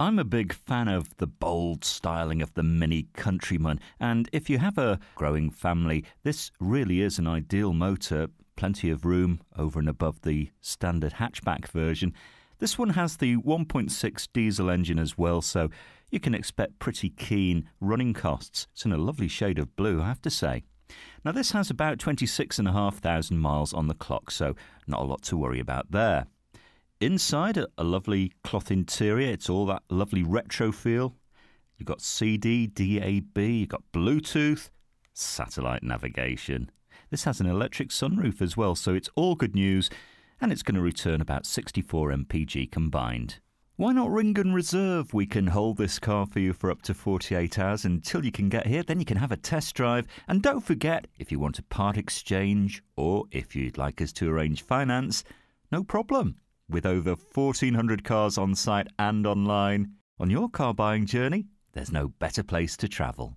I'm a big fan of the bold styling of the Mini Countryman, and if you have a growing family, this really is an ideal motor. Plenty of room over and above the standard hatchback version. This one has the 1.6 diesel engine as well, so you can expect pretty keen running costs. It's in a lovely shade of blue, I have to say. Now, this has about 26,500 miles on the clock, so not a lot to worry about there. Inside, a lovely cloth interior. It's all that lovely retro feel. You've got CD, DAB, you've got Bluetooth, satellite navigation. This has an electric sunroof as well, so it's all good news, and it's going to return about 64 mpg combined. Why not ring and reserve? We can hold this car for you for up to 48 hours until you can get here. Then you can have a test drive. And don't forget, if you want a part exchange or if you'd like us to arrange finance, no problem. With over 1,400 cars on site and online, on your car buying journey, there's no better place to travel.